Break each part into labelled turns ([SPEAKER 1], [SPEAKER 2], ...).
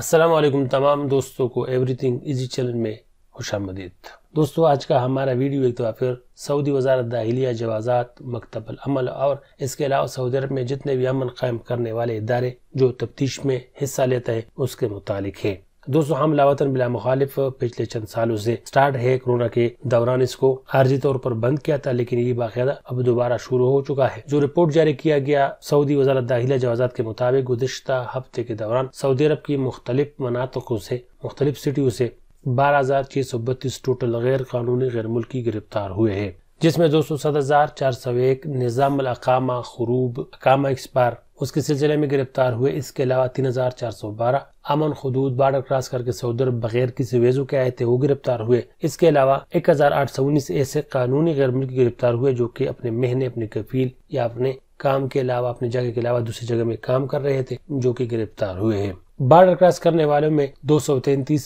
[SPEAKER 1] असलम तमाम दोस्तों को एवरीथिंग इजी चैनल में खुश आमदीद दोस्तों आज का हमारा वीडियो एक दफ़ा फिर सऊदी वजारत दाहिलिया जवाजात मकतबल अमल और इसके अलावा सऊदी अरब में जितने भी अमन कायम करने वाले इदारे जो तफ्तीश में हिस्सा लेते हैं उसके मुतालिक है दोस्तों हम लावतन बिला मुखालिफ पिछले चंद सालों से स्टार्ट है कोरोना के दौरान इसको आर्जी तौर पर बंद किया था लेकिन ये बाकायदा अब दोबारा शुरू हो चुका है जो रिपोर्ट जारी किया गया सऊदी वजारत दाखिला जवाजात के मुताबिक गुजशत हफ्ते के दौरान सऊदी अरब की मुख्तलिफ मनातकों से मुख्तलिफ सिटियों से बारह हजार छह सौ बत्तीस टोटल गैर कानूनी गैर मुल्की गिरफ्तार हुए हैं जिसमें दो सौ सात हजार चार सौ एक निज़ाम अकामा खरूब अकामा एक्सपायर उसके सिलसिले में गिरफ्तार हुए इसके अलावा तीन हजार चार सौ बारह अमन खदूद बार्डर क्रॉस करके सऊदी अरब बगैर किसी वेजू के आए थे वो गिरफ्तार हुए इसके अलावा एक हजार आठ सौ उन्नीस ऐसे कानूनी गैर मुल्क गिरफ्तार हुए जो की अपने महीने अपने कफील या अपने काम के अलावा अपनी जगह के अलावा दूसरी जगह में काम कर रहे थे जो की गिरफ्तार हुए हैं बॉर्डर क्रॉस करने वालों में दो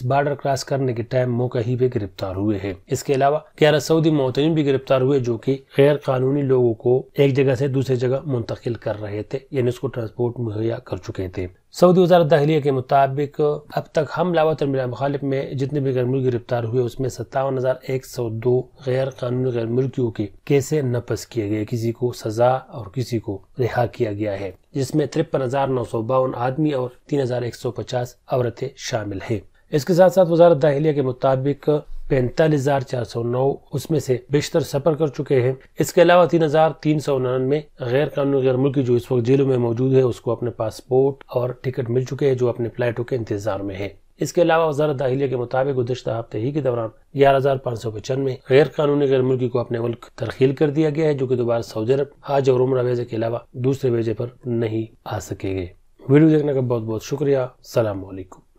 [SPEAKER 1] बॉर्डर क्रॉस करने के टाइम ही पे गिरफ्तार हुए हैं इसके अलावा ग्यारह सऊदी मोहतरीन भी गिरफ्तार हुए जो कि गैर कानूनी लोगों को एक जगह से दूसरी जगह मुंतकिल कर रहे थे यानी उसको ट्रांसपोर्ट मुहैया कर चुके थे सऊदी वजारत दाखिलिया के मुताबिक अब तक हम लावत और मिला मुखालिफ में जितने भी गैर मुल्क गिरफ्तार हुए उसमें सत्तावन हज़ार एक सौ दो गैर कानूनी गैर मुल्कियों के केसे नपस किए गए किसी को सजा और किसी को रिहा किया गया है जिसमें तिरपन हज़ार नौ सौ बावन आदमी और तीन हज़ार एक सौ पचास औरतें शामिल है इसके साथ साथ वजारत दाखिलिया के मुताबिक पैंतालीस हजार चार सौ नौ उसमें से बेशतर सफर कर चुके हैं इसके अलावा तीन हजार तीन सौ उनानवे गैर कानूनी गैर मुल्की जो इस वक्त जेलों में मौजूद है उसको अपने पासपोर्ट और टिकट मिल चुके हैं जो अपने फ्लाइटों के इंतजार में है इसके अलावा वजारत दाहिले के मुताबिक गुजशत हफ्ते ही के दौरान ग्यारह हजार पाँच सौ पचानवे गैर कानूनी गैर मुल्की को अपने मुल्क तरखील कर दिया गया है जो की दोबारा सऊदी अरब हज और उम्र वीजे के अलावा दूसरे वीजे पर नहीं आ सकेंगे वीडियो देखने का बहुत बहुत शुक्रिया सलामकुम